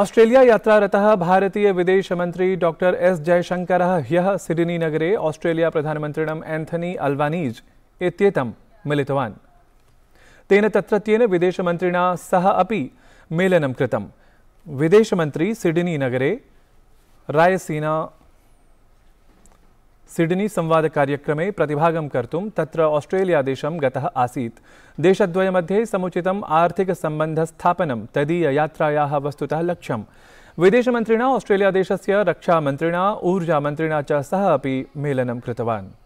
Australia यात्रारतः भारतीय मंत्री doctor Jaishankar ह्य सिडनी नगरे ऑस्ट्रेलिया प्रधानमन्त्रिणम् एंथनी अल्वानीज इत्येतं मिलितवान् तेन तत्रत्येन मंत्री सह अपि मेलनं मंत्री सिडनी नगरे रायसीना सिडनी संवाद कार्यक्रम संवादकार्यक्रमे प्रतिभागं कर्तुं तत्र ऑस्ट्रेलियादेशं गतः आसीत् देशद्वयमध्ये समुचितम् आर्थिकसम्बन्धस्थापनं तदीययात्रायाः वस्तुतः लक्ष्यम् विदेशमन्त्रिणा ऑस्ट्रेलियादेशस्य रक्षामन्त्रिणा ऊर्जामन्त्रिणा च सह अपि मेलनं कृतवान्